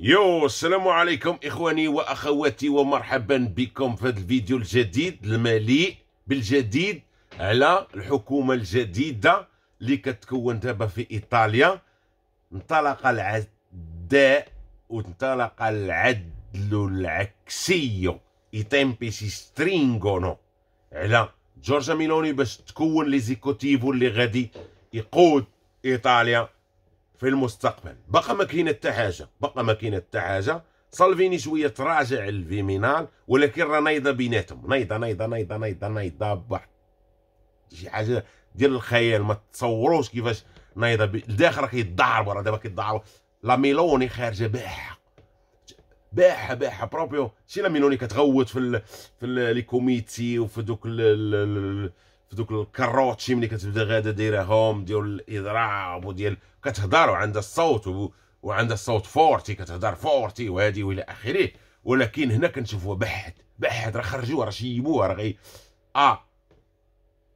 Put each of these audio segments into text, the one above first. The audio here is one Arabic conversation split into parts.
يو السلام عليكم اخواني واخواتي ومرحبا بكم في هذا الفيديو الجديد المليء بالجديد على الحكومه الجديده اللي كتكون دابا في ايطاليا انطلق العداء وانطلق العدل العكسي اي تيمبي سي سترينغونو على جورجا ميلوني باش تكون لي زيكوتيفو اللي غادي يقود ايطاليا في المستقبل بقى ما كاين حتى حاجه بقى ما كاين حتى حاجه سالفيني شويه تراجع الفيمينال ولكن راه نايضه بيناتهم نايضه نايضه نايضه نايضه نايضه بواحد شي حاجه ديال الخيال ما تصوروش كيفاش نايضه بي... الداخل راه كيتضاربوا راه دابا كيتضاربوا لا ميلوني خارجه باحه باحه باحه بروبيو شي لا ميلوني كتغوت في ال... في لي كوميتي وفي دوك ال... في دوك الكروتشي ملي كتبدا غادا دايرهم ديال الاضراب وديال كتهضر وعندها الصوت و... وعندها الصوت فورتي كتهضر فورتي وهادي والى اخره ولكن هنا كنشوفوها بحد بحد راه خرجوها راه شيبوها راه غي ا آه.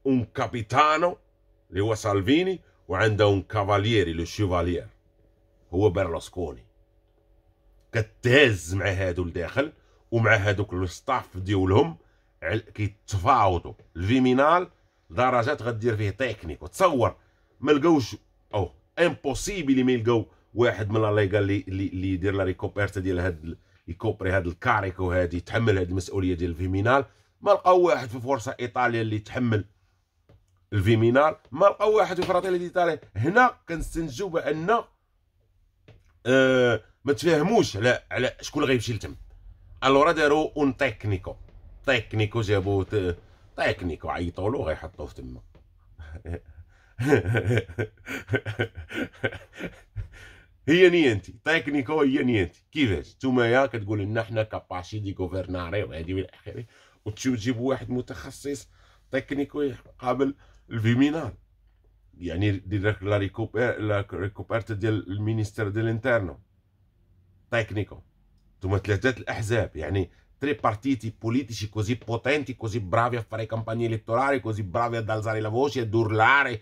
اون كابيتانو اللي هو سالفيني وعنده اون كافالييري لو شيفاليير هو بيرلوسكوني كتهز مع هادو لداخل ومع هادوك لو ستاف ديالهم كيتفاوضوا الفيمينال درجات غدير فيه تكنيك وتصور ما لقاوش او امبوسيبل ما يلقاو واحد من قال لي اللي يدير لا ريكوبيرتا ديال هاد يكوبري هاد الكاريكو هادي يتحمل هاد المسؤوليه ديال الفيمينال ما لقاو واحد في فرصه ايطاليا اللي يتحمل الفيمينال ما لقاو واحد في فراتيلي ديتالي هنا كنستنتجوا بان آه ما تفهموش على على شكون غيمشي لتم الورا داروا اون تكنيكو تكنيكو جابوه تكنيك وعيطوا له غيحطوه في تما هي نيانتي تكنيكو هي نيانتي كيفاش نتوما كتقول لنا حنا كاباشي دي غوفرناري وهذه من اخره وتمشيو واحد متخصص تكنيكو قابل الفيمينال يعني دير لا ريكوبير لا ريكوبيرت ديال المينيستر ديال الانترنو تكنيكو ثم ثلاثه الاحزاب يعني tre partiti politici così potenti, così bravi a fare campagne elettorali, così bravi ad alzare la voce, ad urlare,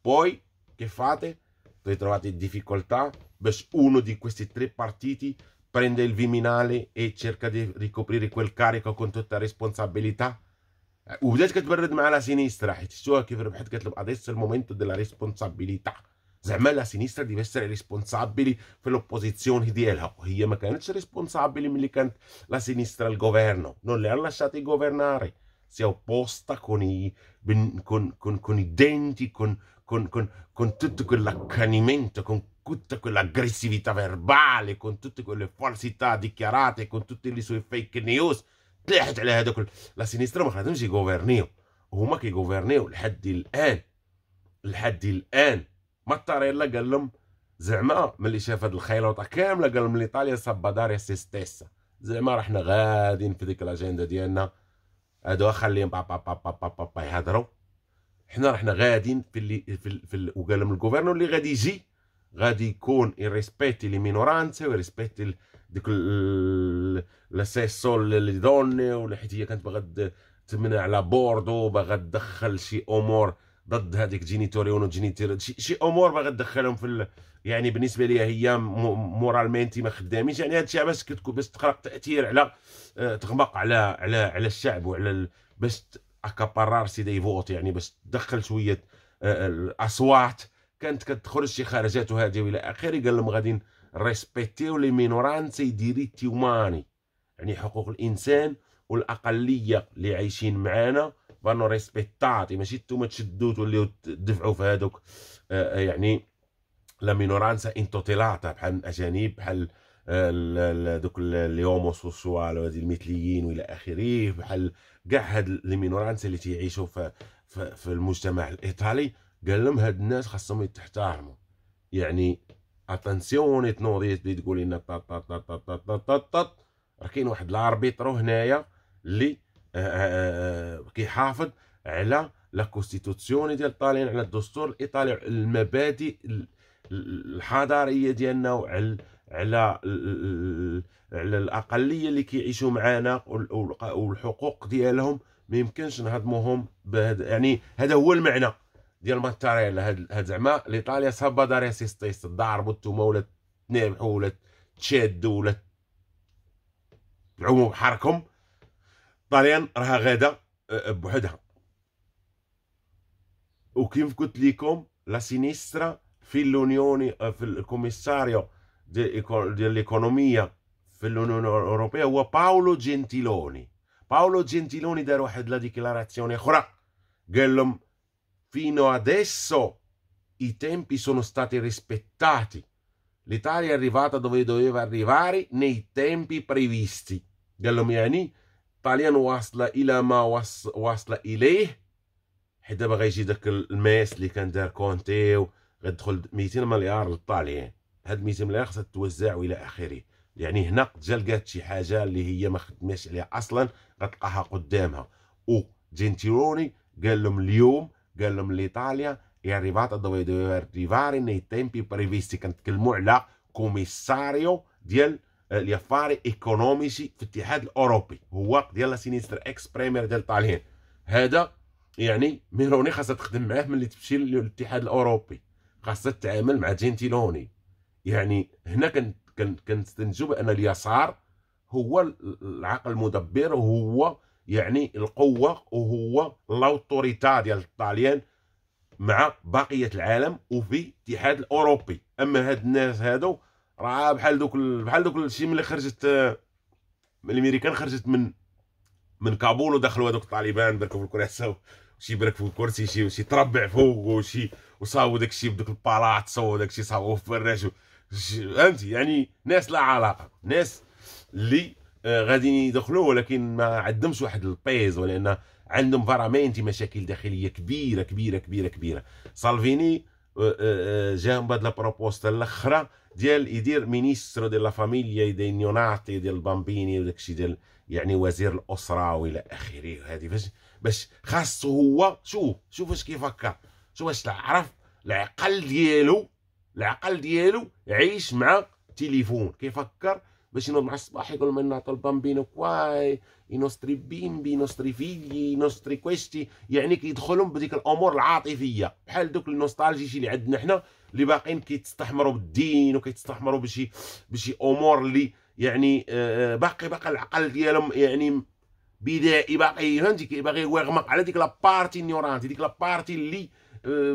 poi che fate? Vi trovate in difficoltà, uno di questi tre partiti prende il Viminale e cerca di ricoprire quel carico con tutta responsabilità. Eh, وبدات كتبرد مع la sinistra, شو كيف ربحت قالت لهم adesso è il momento della responsabilità. زعما لا سينيسترا دي فيستر ريسبونسابيلي في الاوبوزيزيون ديالها وهي ما كانتش ريسبونسابيلي ملي كانت لا سينيسترا الغوفيرنو نون لي لاشاتي governare si è opposta con i, con, con, con i denti, con, con tutto quell'accanimento, con tutta quell'aggressività verbale, con tutte quelle falsità dichiarate, con tutte le sue fake news. طلعت على هذوك لا سينيسترا ما خدمش يغوفرنيو هما كيغوفرنيو لحد الان لحد الان ماتاريلا قال لهم زعما ملي شاف هاد الخيلوطه كامله قال لهم ايطاليا داري سي ستيسا زعما رحنا غاديين في ديك الاجنده ديالنا هادو خليهم با با با با با با, با يهضروا حنا رحنا غاديين في اللي في, ال في ال وقال لهم الكوفرنو اللي غادي يجي غادي يكون يريسبيتي لي مينورانس ويريسبيتي ديك لا سول لي دوني ولا حيت هي كانت باغا تمنع على بوردو باغا تدخل شي امور ضد هذيك جينيتوري ونوجينيتير شي, شي امور باغي تدخلهم في ال... يعني بالنسبه ليا هي مورالمنت ما خدامينش يعني هادشي باش كتكون باش تخلق تاثير على آه، تغمق على على على الشعب وعلى ال... باش اكابارار سي دي فوت يعني باش تدخل شويه آه، آه، الاصوات كانت كتخرج شي خرجات وهذه والى اخره قال لهم غادي ريسبيتيو لي مينوران سي ديريتي وماني يعني حقوق الانسان والاقليه اللي عايشين معانا بانو rispettati ماشي نتوما تشدو توليو تدفعو في هذوك آه، آه، يعني لا مينورانسا ان توتيلاتا بحال الاجانب بحال دوك لي هوموسوسوال وهذه المثليين والى اخره بحال كاع هاد لي مينورانسا اللي تيعيشوا في, في, في المجتمع الايطالي قال لهم هاد الناس خاصهم يتحترموا يعني اتونسيون تنوضي تقول لنا طط طط طط طط طط راه كاين واحد لاربيترو هنايا اللي آه، آه، آه، كيحافظ على لا كونستيتوسيون ديال الطالين على الدستور الايطالي المبادئ الحضاريه ديالنا وعلى على على الاقليه اللي كيعيشوا معنا والحقوق ديالهم ما يمكنش نهضموهم بهذا يعني هذا هو المعنى ديال ماتاريلا هاد زعما الايطاليا دار ريسيستيس ضاربوا نتوما ولا تنابحوا ولا تشادوا ولا تعوموا بحركم طاليان راها غادا بوحدها وكيف قلت لكم لا سينيسترا في الونيوني في الكوميساريو dell'economia dell'Unione Europea هو باولو جنتيلوني باولو جنتيلوني دار واحد لا ديكلarazione اخرى قال لهم fino adesso i tempi sono stati rispettati l'Italia è arrivata dove doveva arrivare nei tempi previsti قال لهم يعني طاليان واصله الى ما واصله اليه حيت دابا غيجي داك الماس اللي كان دار كونتي غيدخل 200 مليار للطاليان هاد 200 مليار خصها توزع والى اخره يعني هنا جا لقات شي حاجه اللي هي ما خدماش عليها اصلا غتلقاها قدامها و جنتيروني قال لهم اليوم قال لهم ليطاليا يا ريفاتا دو doveva ني تيمبي tempi كنتكلمو كنتكلموا على كوميساريو ديال آه، فاري ايكونوميسي في الاتحاد الاوروبي هو ديال سينيستر اكس بريمير ديال طاليان هذا يعني ميروني خاصها تخدم معاه ملي تمشي للاتحاد الاوروبي خاصها تتعامل مع جنتيلوني يعني هنا كنستنتجوا بان اليسار هو العقل المدبر وهو يعني القوه وهو لاوتوريتا ديال الطاليان مع بقيه العالم وفي الاتحاد الاوروبي اما هاد الناس هادو راه بحال دوك بحال دوك الشيء ملي خرجت آه، الامريكان خرجت من من كابول ودخلوا هذوك الطالبان بركوا في الكراسه شي برك في الكرسي شي شي تربع فوق وشي وصاوا داك الشيء بدوك البلاط صاوا داك الشيء صاووه في الراش فهمتي يعني ناس لا علاقه ناس اللي آه غاديين يدخلوا ولكن ما عندهمش واحد البيز ولان عندهم فرامينتي مشاكل داخليه كبيره كبيره كبيره كبيره سالفيني جا آه، من آه، جاهم بهاد لا بروبوست الاخرى ديال يدير مينيسترو ديال فاميليا يدير نيوناتي ديال البامبيني وداكشي ديال يعني وزير الاسره والى اخره وهذه باش باش خاصو هو شوف شوف اش كيفكر شوف اش تعرف العقل ديالو العقل ديالو عايش مع تليفون كيفكر باش ينوض مع الصباح يقول من نعطو البامبينو كواي i بيمبي bimbi i nostri figli يعني كيدخلهم بديك الامور العاطفيه بحال دوك النوستالجي شي اللي عندنا حنا اللي باقيين كيتستحمروا بالدين وكيتستحمروا بشي بشي امور اللي يعني آه، باقي باقي العقل ديالهم يعني بدائي باقي فهمتي باغي يغمق على ديك لابارتي نيورانتي ديك لابارتي اللي آه،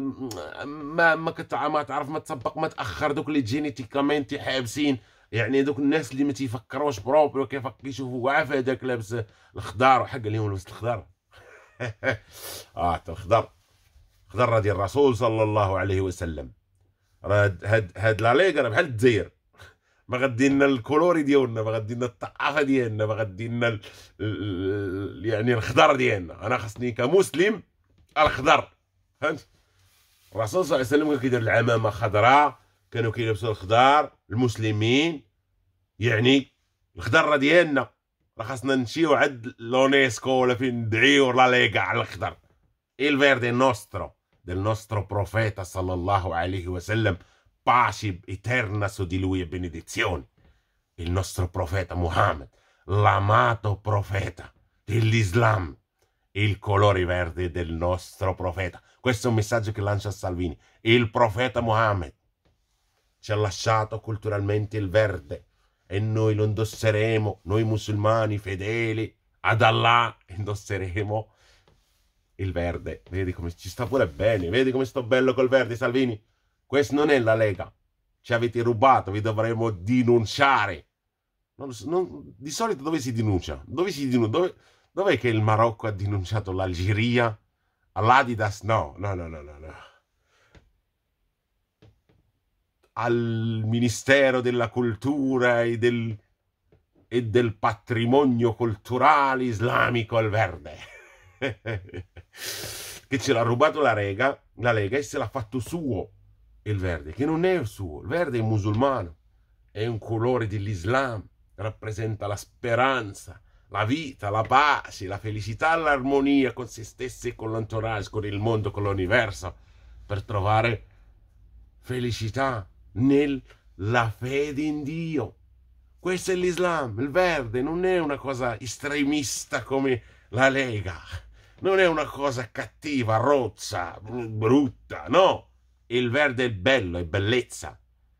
ما ما ما تعرف ما تسبق ما تاخر دوك اللي جينيتيكامين حابسين يعني دوك الناس اللي ما تيفكروش بروبر كيفك كيشوفوا وعاف هذاك لابس الخضار وحق اليوم لبس الخضار اه الخضار خضر ديال الرسول صلى الله عليه وسلم راه هاد هاد لا ليغ راه بحال الجزائر ما غادي لنا الكولوري ديالنا ما غادي لنا الثقافه ديالنا ما غادي لنا يعني الخضر ديالنا انا خاصني كمسلم الخضر فهمت الرسول صلى الله عليه وسلم كان كيدير العمامه خضراء كانوا كيلبسوا الخضار المسلمين يعني الخضر ديالنا راه خاصنا نمشيو عند لونيسكو ولا فين ندعيو لا ليغا على الخضر الفيردي نوسترو del nostro profeta sallallahu alaihi wasallam, pace eterna su di lui e benedizioni. Il nostro profeta Muhammad, l'amato profeta dell'Islam, il colore verde del nostro profeta. Questo è un messaggio che lancia Salvini. Il profeta Muhammad ci ha lasciato culturalmente il verde e noi lo indosseremo, noi musulmani fedeli ad Allah indosseremo il il verde. Vedi come ci sta pure bene, vedi come sto bello col verde, Salvini. Questa non è la Lega. Ci avete rubato, vi dovremo denunciare. Non, non, di solito dove si denuncia? Dove si denuncia? Dove, dov'è che il Marocco ha denunciato l'Algeria? All'Adidas? No, no, no, no, no. no. Al Ministero della Cultura e del, e del Patrimonio Culturale Islamico al Verde. che ce l'ha rubato la, rega, la Lega e se l'ha fatto suo il verde, che non è il suo, il verde è musulmano, è un colore dell'Islam, rappresenta la speranza, la vita, la pace, la felicità, l'armonia con se stessi e con l'entourage, con il mondo, con l'universo, per trovare felicità nella fede in Dio. Questo è l'Islam, il verde, non è una cosa estremista come la Lega non è una cosa cattiva, rozza, brutta, no. Il verde è bello, è bellezza.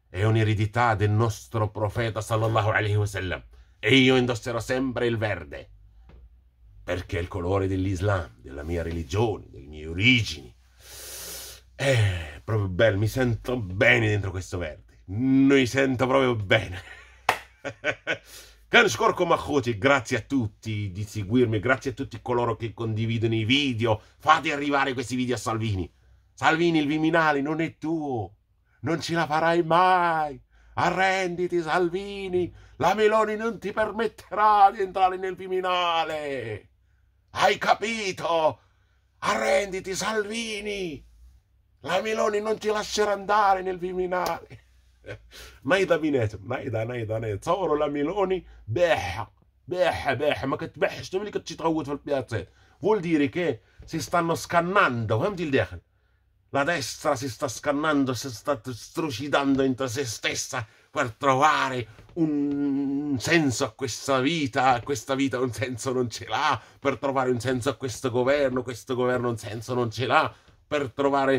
È un'eredità del nostro profeta sallallahu alaihi wasallam. E io indosserò sempre il verde. Perché è il colore dell'Islam, della mia religione, delle mie origini. È proprio bello, mi sento bene dentro questo verde. Mi sento proprio bene. Canshkor Komakhoti, grazie a tutti di seguirmi, grazie a tutti coloro che condividono i video. Fate arrivare questi video a Salvini. Salvini, il Viminale non è tuo. Non ce la farai mai. Arrenditi, Salvini. La Meloni non ti permetterà di entrare nel Viminale. Hai capito? Arrenditi, Salvini. La Meloni non ti lascerà andare nel Viminale. نايضه بيناتهم نايضه نايضه نايضه تصوروا لا ميلوني باحه باحه باحه ما كتبحش حتى ملي كتمشي تغوت في البياتات فول ديري كي سي ستانو سكاناندو فهمتي لداخل la destra si sta scannando, si sta trucidando entro se stessa per trovare un senso a questa vita, questa vita un senso non ce l'ha, per trovare un senso a questo governo, questo governo un senso non ce l'ha, per trovare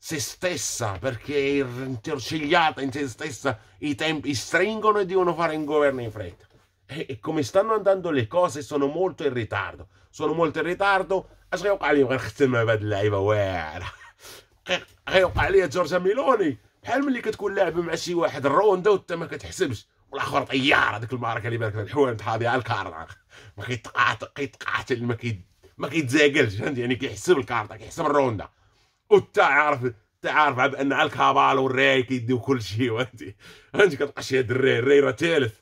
se stessa perché è intercigliata in se stessa, i tempi stringono e devono fare un governo in fretta. E, e come stanno andando le cose sono molto in ritardo. Sono molto in ritardo. غيوقع لي غير ختم بهاد اللعيبه واعره غيوقع لي جورجا ميلوني بحال ملي كتكون لاعب مع شي واحد الروندا وانت ما كتحسبش والاخر طيار هذيك المعركه اللي بالك الحوانت حاضي على الكارت ما كيتقاتل ما كيتقاتل ما كيتزاقلش يعني كيحسب الكارت كيحسب الروندا عارف انت عارف بان على الكابال والري كيدي وكل شيء وانت انت كتقشيد الري الري راه ثالث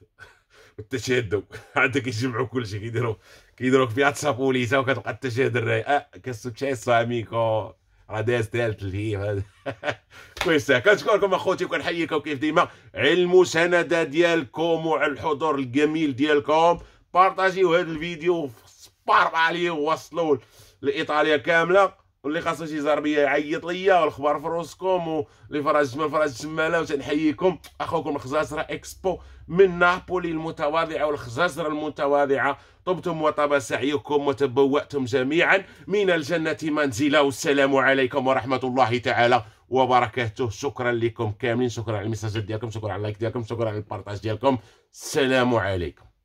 انت شادو عندك كيجمعوا كل شيء كيديروا كيديروك في عطسه بوليسه وكتلقى انت شاد الري اه كسو تشاي ساميكو راه داز ثالث الهيم كويسه كنشكركم اخوتي وكنحييكم كيف ديما على المسانده ديالكم وعلى الحضور الجميل ديالكم بارطاجيو هذا الفيديو سبار عليه ووصلوا لايطاليا كامله واللي خاصو شي زربيه يعيط ليا والاخبار في راسكم واللي تما ما تما لا وتنحييكم اخوكم الخزازره اكسبو من نابولي المتواضعه والخزازره المتواضعه طبتم وطاب سعيكم وتبوأتم جميعا من الجنه منزلا والسلام عليكم ورحمه الله تعالى وبركاته شكرا لكم كاملين شكرا على المساجات ديالكم شكرا على اللايك ديالكم شكرا على البارتاج ديالكم السلام عليكم